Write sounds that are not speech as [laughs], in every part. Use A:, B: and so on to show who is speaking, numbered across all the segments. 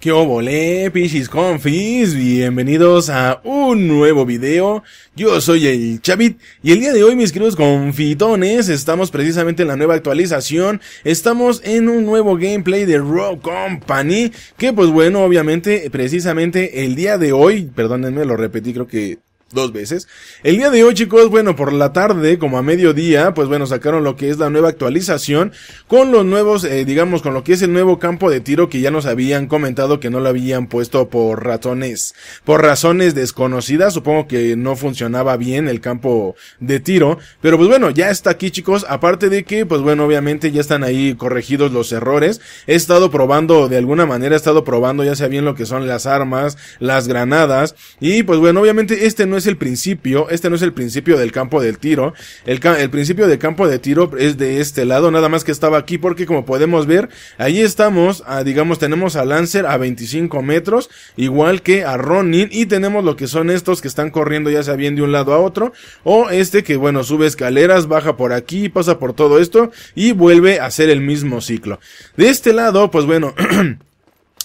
A: ¿Qué obole, pichis confis? Bienvenidos a un nuevo video. Yo soy el Chavit y el día de hoy, mis queridos confitones, estamos precisamente en la nueva actualización. Estamos en un nuevo gameplay de Rogue Company, que pues bueno, obviamente, precisamente el día de hoy, perdónenme, lo repetí creo que dos veces. El día de hoy, chicos, bueno, por la tarde, como a mediodía, pues bueno, sacaron lo que es la nueva actualización con los nuevos, eh, digamos, con lo que es el nuevo campo de tiro que ya nos habían comentado que no lo habían puesto por razones, por razones desconocidas. Supongo que no funcionaba bien el campo de tiro, pero pues bueno, ya está aquí, chicos. Aparte de que, pues bueno, obviamente ya están ahí corregidos los errores. He estado probando, de alguna manera he estado probando ya sea bien lo que son las armas, las granadas, y pues bueno, obviamente este nuevo es el principio, este no es el principio del campo del tiro. El, el, principio del campo de tiro es de este lado, nada más que estaba aquí porque como podemos ver, ahí estamos, a, ah, digamos, tenemos a Lancer a 25 metros, igual que a Ronin, y tenemos lo que son estos que están corriendo ya sea bien de un lado a otro, o este que, bueno, sube escaleras, baja por aquí, pasa por todo esto, y vuelve a hacer el mismo ciclo. De este lado, pues bueno, [clears throat]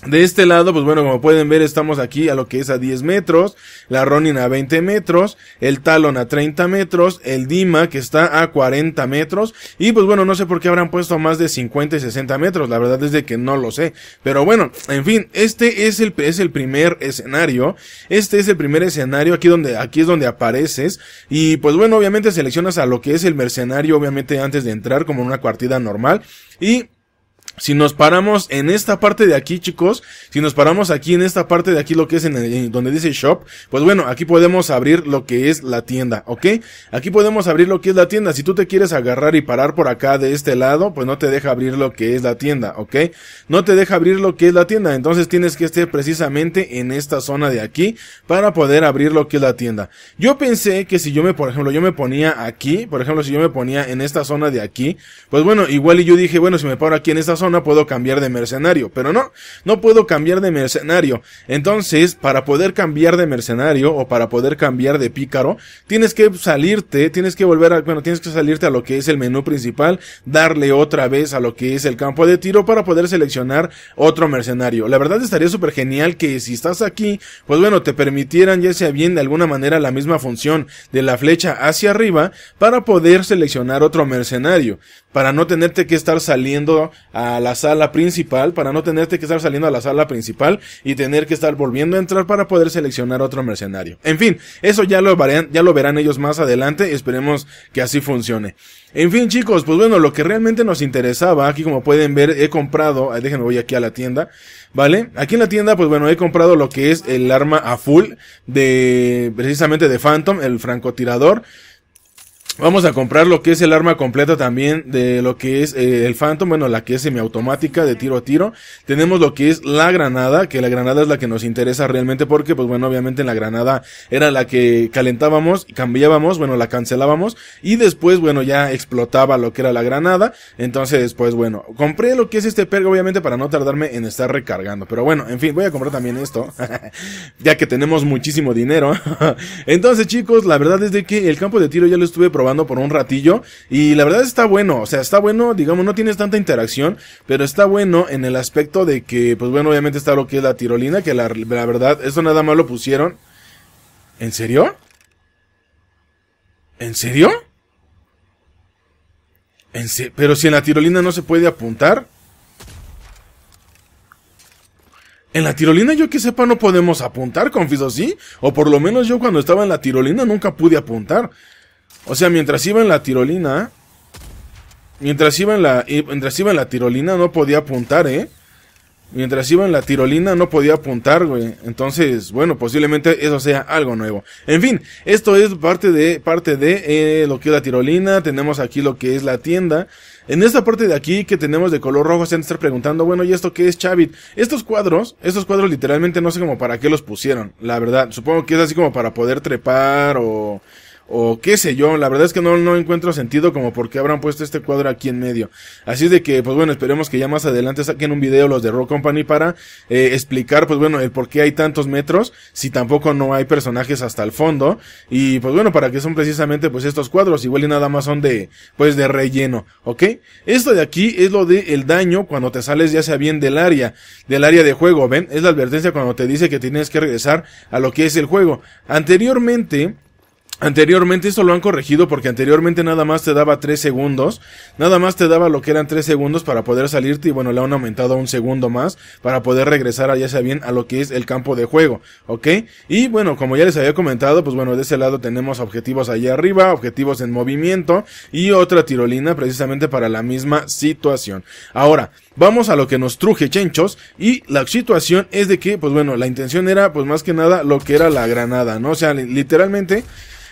A: De este lado, pues bueno, como pueden ver, estamos aquí a lo que es a 10 metros, la Ronin a 20 metros, el Talon a 30 metros, el Dima que está a 40 metros, y pues bueno, no sé por qué habrán puesto más de 50 y 60 metros, la verdad es de que no lo sé, pero bueno, en fin, este es el, es el primer escenario, este es el primer escenario, aquí donde, aquí es donde apareces, y pues bueno, obviamente seleccionas a lo que es el mercenario, obviamente antes de entrar, como en una cuartida normal, y si nos paramos en esta parte de aquí, chicos, si nos paramos aquí en esta parte de aquí, lo que es en, el, donde dice shop, pues bueno, aquí podemos abrir lo que es la tienda, ¿ok? Aquí podemos abrir lo que es la tienda. Si tú te quieres agarrar y parar por acá de este lado, pues no te deja abrir lo que es la tienda, ¿ok? No te deja abrir lo que es la tienda, entonces tienes que estar precisamente en esta zona de aquí para poder abrir lo que es la tienda. Yo pensé que si yo me, por ejemplo, yo me ponía aquí, por ejemplo, si yo me ponía en esta zona de aquí, pues bueno, igual y yo dije, bueno, si me paro aquí en esta zona, no puedo cambiar de mercenario, pero no, no puedo cambiar de mercenario. Entonces, para poder cambiar de mercenario o para poder cambiar de pícaro, tienes que salirte, tienes que volver a, bueno, tienes que salirte a lo que es el menú principal, darle otra vez a lo que es el campo de tiro para poder seleccionar otro mercenario. La verdad estaría súper genial que si estás aquí, pues bueno, te permitieran ya sea bien de alguna manera la misma función de la flecha hacia arriba para poder seleccionar otro mercenario, para no tenerte que estar saliendo a a la sala principal para no tenerte que estar saliendo a la sala principal y tener que estar volviendo a entrar para poder seleccionar otro mercenario. En fin, eso ya lo, ya lo verán ellos más adelante esperemos que así funcione. En fin chicos, pues bueno, lo que realmente nos interesaba, aquí como pueden ver he comprado, déjenme voy aquí a la tienda, ¿vale? Aquí en la tienda pues bueno he comprado lo que es el arma a full de precisamente de Phantom, el francotirador. Vamos a comprar lo que es el arma completa también de lo que es eh, el Phantom, bueno, la que es semiautomática de tiro a tiro. Tenemos lo que es la granada, que la granada es la que nos interesa realmente porque, pues bueno, obviamente la granada era la que calentábamos, cambiábamos, bueno, la cancelábamos y después, bueno, ya explotaba lo que era la granada. Entonces, pues bueno, compré lo que es este pergo, obviamente, para no tardarme en estar recargando. Pero bueno, en fin, voy a comprar también esto, [laughs] ya que tenemos muchísimo dinero. [laughs] Entonces, chicos, la verdad es de que el campo de tiro ya lo estuve probando probando por un ratillo y la verdad está bueno, o sea, está bueno, digamos, no tienes tanta interacción, pero está bueno en el aspecto de que, pues bueno, obviamente está lo que es la tirolina, que la, verdad, eso nada más lo pusieron. ¿En serio? ¿En serio? ¿En pero si en la tirolina no se puede apuntar. En la tirolina yo que sepa no podemos apuntar, confieso, ¿sí? O por lo menos yo cuando estaba en la tirolina nunca pude apuntar. O sea, mientras iba en la tirolina. Mientras iba en la, mientras iba en la tirolina no podía apuntar, ¿eh? Mientras iba en la tirolina no podía apuntar, güey. Entonces, bueno, posiblemente eso sea algo nuevo. En fin, esto es parte de, parte de eh, lo que es la tirolina. Tenemos aquí lo que es la tienda. En esta parte de aquí que tenemos de color rojo se han de estar preguntando, bueno, ¿y esto qué es Chavit? Estos cuadros, estos cuadros literalmente no sé como para qué los pusieron, la verdad. Supongo que es así como para poder trepar o o qué sé yo, la verdad es que no, no encuentro sentido como por qué habrán puesto este cuadro aquí en medio. Así es de que, pues bueno, esperemos que ya más adelante saquen un video los de Rock Company para eh, explicar, pues bueno, el por qué hay tantos metros, si tampoco no hay personajes hasta el fondo, y pues bueno, para qué son precisamente pues estos cuadros, igual y nada más son de, pues de relleno, ¿ok? Esto de aquí es lo de el daño cuando te sales ya sea bien del área, del área de juego, ¿ven? Es la advertencia cuando te dice que tienes que regresar a lo que es el juego. Anteriormente, Anteriormente esto lo han corregido porque anteriormente nada más te daba 3 segundos, nada más te daba lo que eran 3 segundos para poder salirte y bueno, le han aumentado un segundo más para poder regresar allá ya sea bien a lo que es el campo de juego, ¿ok? Y bueno, como ya les había comentado, pues bueno, de ese lado tenemos objetivos allá arriba, objetivos en movimiento y otra tirolina precisamente para la misma situación. Ahora, vamos a lo que nos truje chenchos y la situación es de que, pues bueno, la intención era pues más que nada lo que era la granada, ¿no? O sea, literalmente...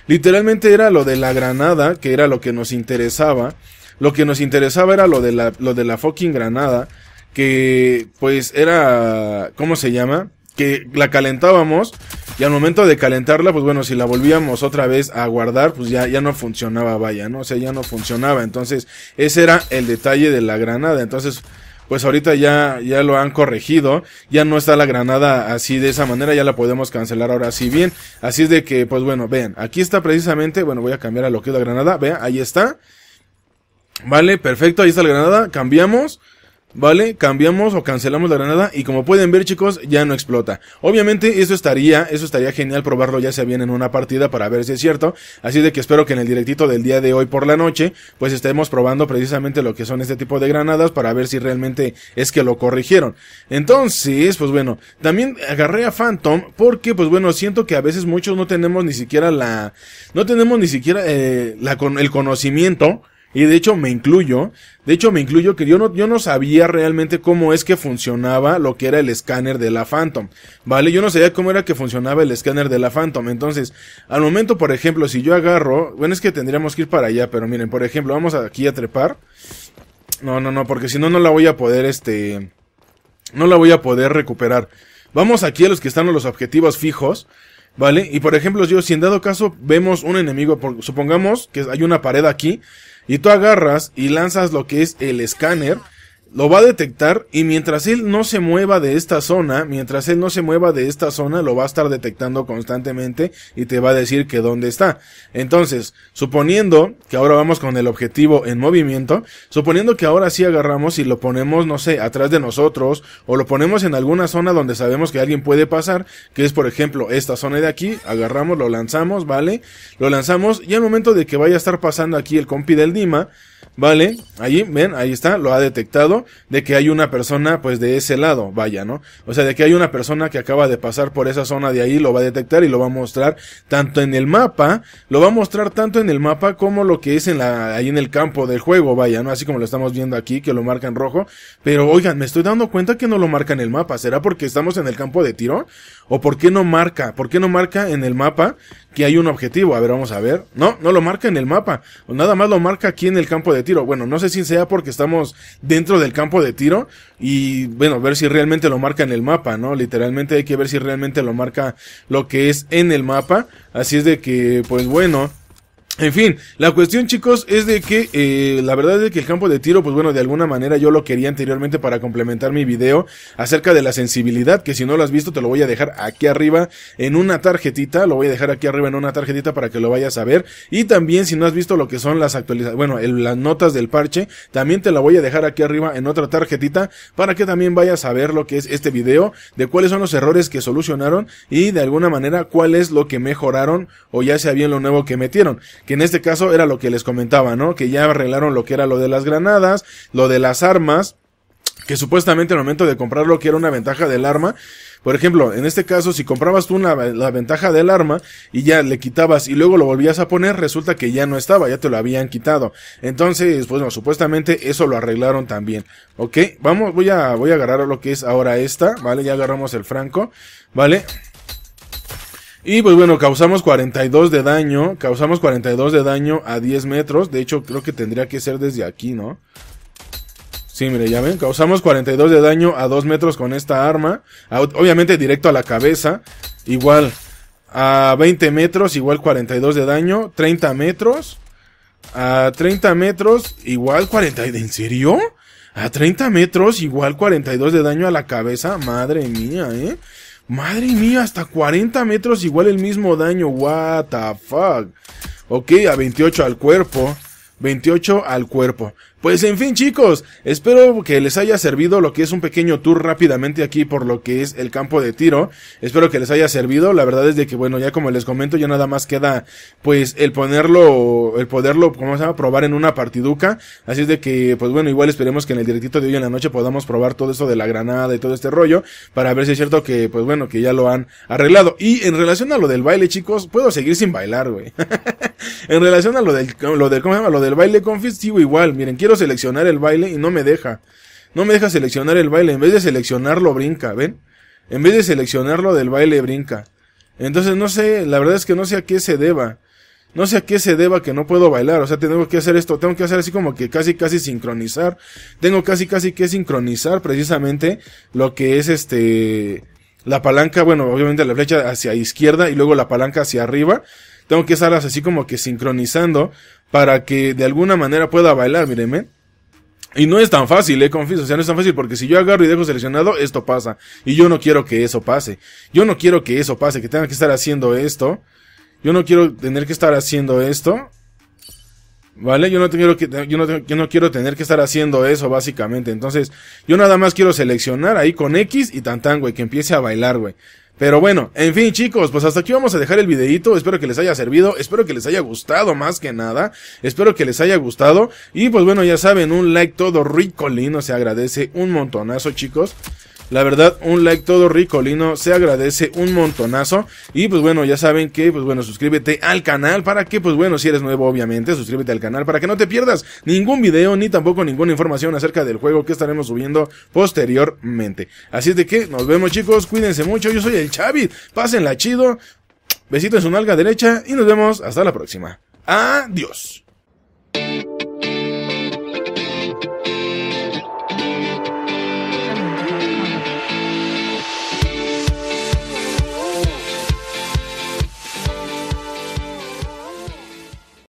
A: Literalmente era lo de la granada, que era lo que nos interesaba. Lo que nos interesaba era lo de la, lo de la fucking granada, que pues era, ¿cómo se llama? Que la calentábamos y al momento de calentarla, pues bueno, si la volvíamos otra vez a guardar, pues ya, ya no funcionaba, vaya, ¿no? O sea, ya no funcionaba. Entonces, ese era el detalle de la granada. Entonces, pues ahorita ya, ya lo han corregido, ya no está la granada así de esa manera, ya la podemos cancelar ahora sí bien, así es de que, pues bueno, vean, aquí está precisamente, bueno, voy a cambiar a lo que es la granada, vean, ahí está, vale, perfecto, ahí está la granada, cambiamos, ¿Vale? Cambiamos o cancelamos la granada y como pueden ver chicos, ya no explota. Obviamente eso estaría, eso estaría genial probarlo ya sea bien en una partida para ver si es cierto. Así de que espero que en el directito del día de hoy por la noche, pues estemos probando precisamente lo que son este tipo de granadas para ver si realmente es que lo corrigieron. Entonces, pues bueno, también agarré a Phantom porque pues bueno, siento que a veces muchos no tenemos ni siquiera la, no tenemos ni siquiera eh, la, el conocimiento y de hecho me incluyo, de hecho me incluyo que yo no, yo no sabía realmente cómo es que funcionaba lo que era el escáner de la Phantom, ¿vale? Yo no sabía cómo era que funcionaba el escáner de la Phantom. Entonces, al momento, por ejemplo, si yo agarro, bueno, es que tendríamos que ir para allá, pero miren, por ejemplo, vamos aquí a trepar. No, no, no, porque si no, no la voy a poder, este, no la voy a poder recuperar. Vamos aquí a los que están los objetivos fijos. ¿Vale? Y por ejemplo, yo, si en dado caso vemos un enemigo, supongamos que hay una pared aquí, y tú agarras y lanzas lo que es el escáner, lo va a detectar y mientras él no se mueva de esta zona, mientras él no se mueva de esta zona, lo va a estar detectando constantemente y te va a decir que dónde está. Entonces, suponiendo que ahora vamos con el objetivo en movimiento, suponiendo que ahora sí agarramos y lo ponemos, no sé, atrás de nosotros o lo ponemos en alguna zona donde sabemos que alguien puede pasar, que es por ejemplo esta zona de aquí, agarramos, lo lanzamos, ¿vale? Lo lanzamos y al momento de que vaya a estar pasando aquí el compi del Dima, ¿vale? ahí, ven, ahí está, lo ha detectado, de que hay una persona, pues, de ese lado, vaya, ¿no? O sea, de que hay una persona que acaba de pasar por esa zona de ahí, lo va a detectar y lo va a mostrar tanto en el mapa, lo va a mostrar tanto en el mapa como lo que es en la, ahí en el campo del juego, vaya, ¿no? Así como lo estamos viendo aquí, que lo marca en rojo, pero oigan, me estoy dando cuenta que no lo marca en el mapa, ¿será porque estamos en el campo de tiro? ¿O por qué no marca? ¿Por qué no marca en el mapa que hay un objetivo. A ver, vamos a ver. No, no lo marca en el mapa. Nada más lo marca aquí en el campo de tiro. Bueno, no sé si sea porque estamos dentro del campo de tiro. Y bueno, ver si realmente lo marca en el mapa, ¿no? Literalmente hay que ver si realmente lo marca lo que es en el mapa. Así es de que, pues bueno. En fin, la cuestión chicos es de que eh, la verdad es que el campo de tiro, pues bueno, de alguna manera yo lo quería anteriormente para complementar mi video acerca de la sensibilidad, que si no lo has visto te lo voy a dejar aquí arriba en una tarjetita, lo voy a dejar aquí arriba en una tarjetita para que lo vayas a ver. Y también si no has visto lo que son las actualizaciones, bueno, las notas del parche, también te la voy a dejar aquí arriba en otra tarjetita para que también vayas a ver lo que es este video, de cuáles son los errores que solucionaron y de alguna manera cuál es lo que mejoraron o ya sea bien lo nuevo que metieron en este caso era lo que les comentaba, ¿no? Que ya arreglaron lo que era lo de las granadas, lo de las armas, que supuestamente en el momento de comprarlo que era una ventaja del arma, por ejemplo, en este caso, si comprabas tú una, la ventaja del arma y ya le quitabas y luego lo volvías a poner, resulta que ya no estaba, ya te lo habían quitado. Entonces, pues no, supuestamente eso lo arreglaron también. Ok, vamos, voy a, voy a agarrar lo que es ahora esta, ¿vale? Ya agarramos el franco, ¿vale? Y pues bueno, causamos 42 de daño, causamos 42 de daño a 10 metros, de hecho creo que tendría que ser desde aquí, ¿no? Sí, mire, ya ven, causamos 42 de daño a 2 metros con esta arma, obviamente directo a la cabeza, igual a 20 metros, igual 42 de daño, 30 metros, a 30 metros, igual 40, ¿en serio? A 30 metros, igual 42 de daño a la cabeza, madre mía, ¿eh? Madre mía, hasta 40 metros igual el mismo daño. What the fuck. Ok, a 28 al cuerpo. 28 al cuerpo. Pues en fin chicos, espero que les haya servido lo que es un pequeño tour rápidamente aquí por lo que es el campo de tiro. Espero que les haya servido. La verdad es de que bueno, ya como les comento, ya nada más queda pues el ponerlo, el poderlo, ¿cómo se llama? Probar en una partiduca. Así es de que pues bueno, igual esperemos que en el directito de hoy en la noche podamos probar todo eso de la granada y todo este rollo para ver si es cierto que pues bueno, que ya lo han arreglado. Y en relación a lo del baile chicos, puedo seguir sin bailar, güey. [laughs] en relación a lo del, lo del, ¿cómo se llama? Lo del baile confestivo igual, miren, quiero seleccionar el baile y no me deja. No me deja seleccionar el baile. En vez de seleccionarlo, brinca, ¿ven? En vez de seleccionarlo del baile, brinca. Entonces no sé, la verdad es que no sé a qué se deba. No sé a qué se deba que no puedo bailar. O sea, tengo que hacer esto, tengo que hacer así como que casi casi sincronizar. Tengo casi casi que sincronizar precisamente lo que es este la palanca, bueno, obviamente la flecha hacia izquierda y luego la palanca hacia arriba. Tengo que estar así como que sincronizando para que de alguna manera pueda bailar, míreme. Y no es tan fácil, eh, confieso. O sea, no es tan fácil porque si yo agarro y dejo seleccionado, esto pasa. Y yo no quiero que eso pase. Yo no quiero que eso pase, que tenga que estar haciendo esto. Yo no quiero tener que estar haciendo esto. ¿Vale? Yo no, tengo que, yo, no yo no quiero tener que estar haciendo eso, básicamente. Entonces, yo nada más quiero seleccionar ahí con X y tan tan, güey, que empiece a bailar, güey. Pero bueno, en fin chicos, pues hasta aquí vamos a dejar el videito, espero que les haya servido, espero que les haya gustado más que nada, espero que les haya gustado y pues bueno, ya saben, un like todo lindo, se agradece un montonazo chicos. La verdad, un like todo ricolino, se agradece un montonazo. Y pues bueno, ya saben que, pues bueno, suscríbete al canal para que, pues bueno, si eres nuevo, obviamente, suscríbete al canal para que no te pierdas ningún video ni tampoco ninguna información acerca del juego que estaremos subiendo posteriormente. Así es de que nos vemos, chicos, cuídense mucho. Yo soy el Chavit, pásenla chido. Besito en su nalga derecha y nos vemos hasta la próxima. Adiós.